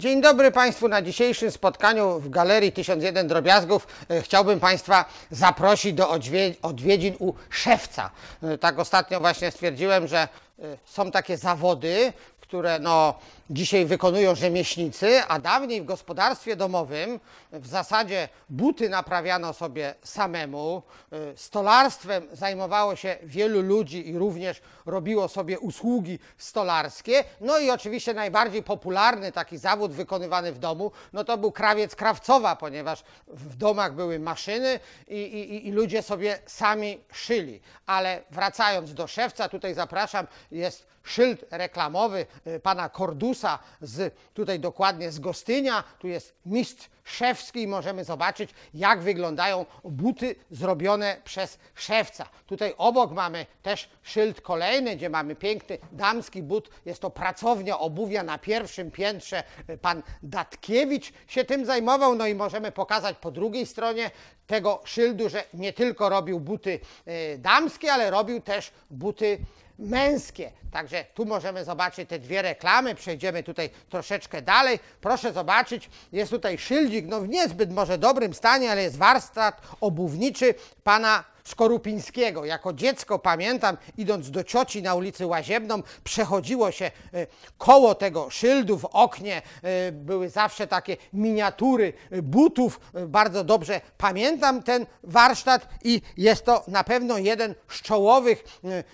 Dzień dobry Państwu. Na dzisiejszym spotkaniu w Galerii 1001 Drobiazgów e, chciałbym Państwa zaprosić do odwiedzin u szewca. E, tak ostatnio właśnie stwierdziłem, że e, są takie zawody, które no, dzisiaj wykonują rzemieślnicy, a dawniej w gospodarstwie domowym w zasadzie buty naprawiano sobie samemu. Y, stolarstwem zajmowało się wielu ludzi i również robiło sobie usługi stolarskie. No i oczywiście najbardziej popularny taki zawód wykonywany w domu, no to był krawiec krawcowa, ponieważ w domach były maszyny i, i, i ludzie sobie sami szyli. Ale wracając do szewca, tutaj zapraszam, jest szyld reklamowy y, pana Kordusa z, tutaj dokładnie z Gostynia. Tu jest mistrz szewski i możemy zobaczyć, jak wyglądają buty zrobione przez szewca. Tutaj obok mamy też szyld kolejny, gdzie mamy piękny damski but. Jest to pracownia obuwia na pierwszym piętrze. Y, pan Datkiewicz się tym zajmował. No i możemy pokazać po drugiej stronie tego szyldu, że nie tylko robił buty y, damskie, ale robił też buty męskie. Także tu możemy zobaczyć te dwie reklamy. Przejdziemy tutaj troszeczkę dalej. Proszę zobaczyć, jest tutaj szyldzik, no w niezbyt może dobrym stanie, ale jest warsztat obuwniczy pana Skorupińskiego. Jako dziecko pamiętam, idąc do cioci na ulicy Łaziebną, przechodziło się e, koło tego szyldu w oknie. E, były zawsze takie miniatury e, butów. Bardzo dobrze pamiętam ten warsztat i jest to na pewno jeden z czołowych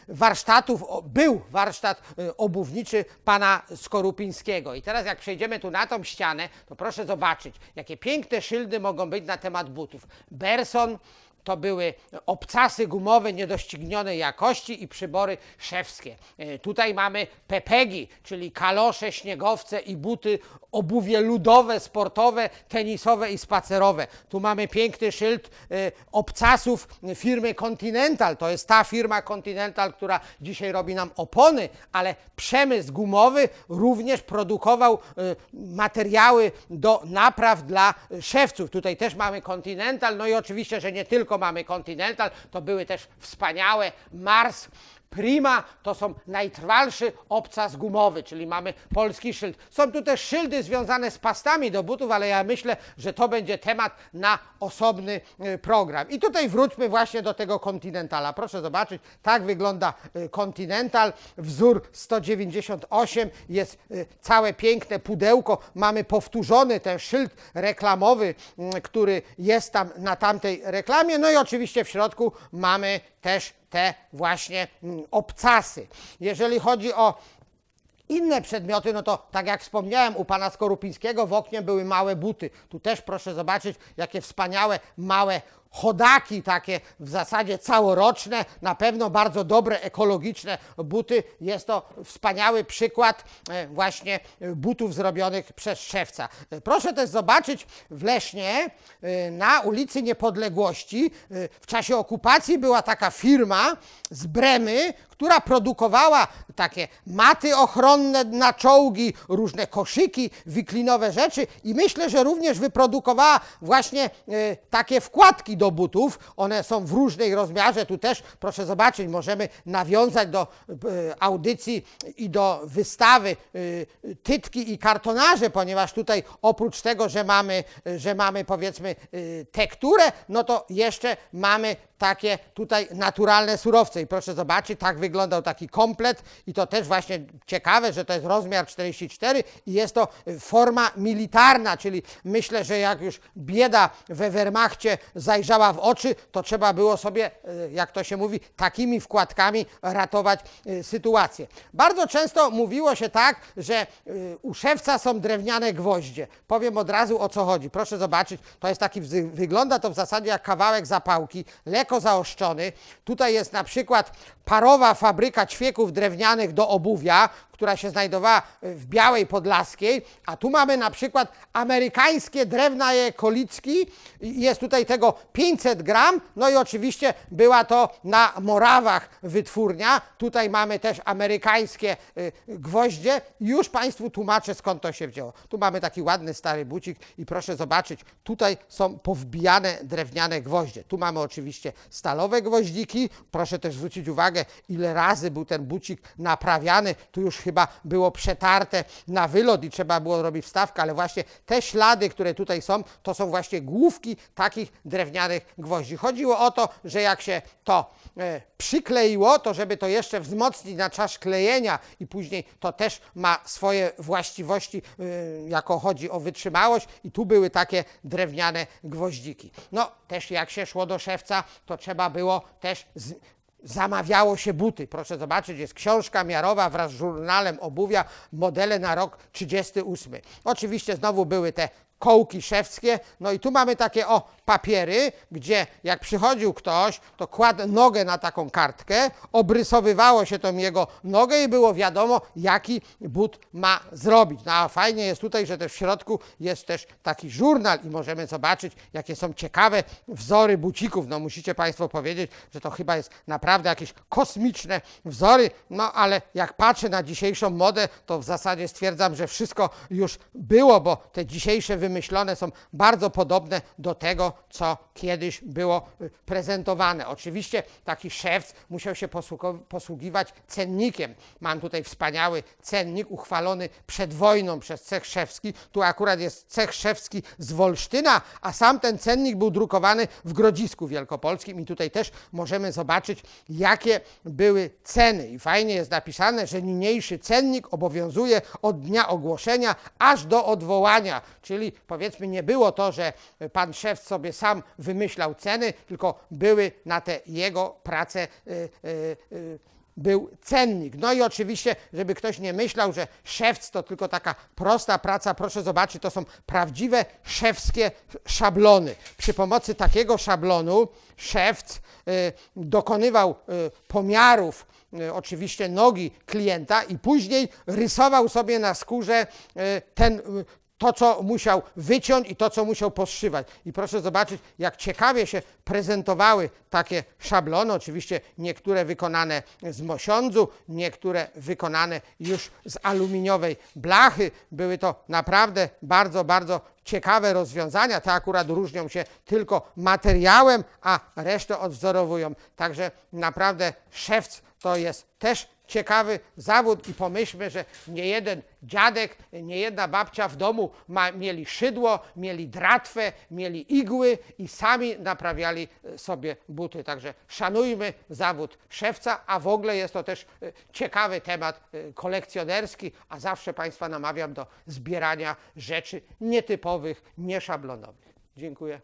warsztatów. Był warsztat obuwniczy pana Skorupińskiego. I teraz jak przejdziemy tu na tą ścianę, to proszę zobaczyć, jakie piękne szyldy mogą być na temat butów. Berson, to były obcasy gumowe niedoścignionej jakości i przybory szewskie. E, tutaj mamy pepegi, czyli kalosze, śniegowce i buty, obuwie ludowe, sportowe, tenisowe i spacerowe. Tu mamy piękny szyld e, obcasów firmy Continental. To jest ta firma Continental, która dzisiaj robi nam opony, ale przemysł gumowy również produkował e, materiały do napraw dla szewców. Tutaj też mamy Continental, no i oczywiście, że nie tylko mamy Continental, to były też wspaniałe Mars Prima to są najtrwalszy obcas gumowy, czyli mamy polski szyld. Są tu też szyldy związane z pastami do butów, ale ja myślę, że to będzie temat na osobny y, program. I tutaj wróćmy właśnie do tego Continentala. Proszę zobaczyć, tak wygląda y, Continental. Wzór 198 jest y, całe piękne pudełko. Mamy powtórzony ten szyld reklamowy, który jest tam na tamtej reklamie. No i oczywiście w środku mamy też te właśnie mm, obcasy. Jeżeli chodzi o Inne przedmioty, no to tak jak wspomniałem, u pana Skorupińskiego w oknie były małe buty. Tu też proszę zobaczyć, jakie wspaniałe małe chodaki takie w zasadzie całoroczne, na pewno bardzo dobre ekologiczne buty. Jest to wspaniały przykład e, właśnie e, butów zrobionych przez szewca. E, proszę też zobaczyć w Lesznie na ulicy Niepodległości w czasie okupacji była taka firma z Bremy, która produkowała takie maty ochronne na czołgi, różne koszyki, wiklinowe rzeczy i myślę, że również wyprodukowała właśnie takie wkładki do do butów. One są w różnej rozmiarze. Tu też proszę zobaczyć, możemy nawiązać do e, audycji i do wystawy e, tytki i kartonarze, ponieważ tutaj oprócz tego, że mamy, e, że mamy powiedzmy tekturę, no to jeszcze mamy takie tutaj naturalne surowce. I proszę zobaczyć, tak wyglądał taki komplet i to też właśnie ciekawe, że to jest rozmiar 44 i jest to forma militarna, czyli myślę, że jak już bieda we Wehrmachcie zajrzała w oczy, to trzeba było sobie, e, jak to się mówi, takimi wkładkami ratować e, sytuację. Bardzo często mówiło się tak, że e, u szewca są drewniane gwoździe. Powiem od razu o co chodzi. Proszę zobaczyć, to jest taki, wygląda to w zasadzie jak kawałek zapałki, lekko daleko zaoszczony. Tutaj jest na przykład parowa fabryka ćwieków drewnianych do obuwia, która się znajdowała e, w Białej Podlaskiej, a tu mamy na przykład amerykańskie drewna kolicki, jest tutaj tego 500 gram, no i oczywiście była to na Morawach wytwórnia, tutaj mamy też amerykańskie e, gwoździe, już Państwu tłumaczę skąd to się wzięło. Tu mamy taki ładny stary bucik i proszę zobaczyć, tutaj są powbijane drewniane gwoździe. Tu mamy oczywiście stalowe gwoździki, proszę też zwrócić uwagę ile razy był ten bucik naprawiany, tu już chyba było przetarte na wylot i trzeba było robić wstawkę, ale właśnie te ślady, które tutaj są, to są właśnie główki takich drewnianych gwoździ. Chodziło o to, że jak się to e, przykleiło, to żeby to jeszcze wzmocnić na czas klejenia i później to też ma swoje właściwości, e, jako chodzi o wytrzymałość i tu były takie drewniane gwoździki. No też jak się szło do szewca, to trzeba było też z, zamawiało się buty. Proszę zobaczyć, jest książka miarowa wraz z żurnalem obuwia, modele na rok 38. Oczywiście znowu były te kołki szewskie. No i tu mamy takie o papiery, gdzie jak przychodził ktoś, to kładł nogę na taką kartkę, obrysowywało się tą jego nogę i było wiadomo, jaki but ma zrobić. No a fajnie jest tutaj, że też w środku jest też taki żurnal i możemy zobaczyć, jakie są ciekawe wzory bucików. No musicie Państwo powiedzieć, że to chyba jest naprawdę jakieś kosmiczne wzory, no ale jak patrzę na dzisiejszą modę, to w zasadzie stwierdzam, że wszystko już było, bo te dzisiejsze wy wymyślone są bardzo podobne do tego, co kiedyś było y, prezentowane. Oczywiście taki szewc musiał się posługiwać cennikiem. Mam tutaj wspaniały cennik uchwalony przed wojną przez cech szewski. Tu akurat jest cech szewski z Wolsztyna, a sam ten cennik był drukowany w Grodzisku Wielkopolskim i tutaj też możemy zobaczyć, jakie były ceny. I fajnie jest napisane, że niniejszy cennik obowiązuje od dnia ogłoszenia aż do odwołania, czyli powiedzmy nie było to, że pan szef sobie sam wymyślał ceny, tylko były na te jego prace. Y, y, y, był cennik. No i oczywiście, żeby ktoś nie myślał, że szewc to tylko taka prosta praca, proszę zobaczyć, to są prawdziwe szewskie szablony. Przy pomocy takiego szablonu szewc y, dokonywał y, pomiarów y, oczywiście nogi klienta i później rysował sobie na skórze ten to, co musiał wyciąć i to, co musiał poszywać. I proszę zobaczyć, jak ciekawie się prezentowały takie szablony. Oczywiście niektóre wykonane z mosiądzu, niektóre wykonane już z aluminiowej blachy. Były to naprawdę bardzo, bardzo ciekawe rozwiązania. Te akurat różnią się tylko materiałem, a resztę odwzorowują. Także naprawdę szewc to jest też ciekawy zawód i pomyślmy, że nie jeden dziadek, nie jedna babcia w domu ma, mieli szydło, mieli dratwę, mieli igły i sami naprawiali e, sobie buty. Także szanujmy zawód szewca, a w ogóle jest to też e, ciekawy temat e, kolekcjonerski, a zawsze Państwa namawiam do zbierania rzeczy nietypowych, nieszablonowych. Dziękuję.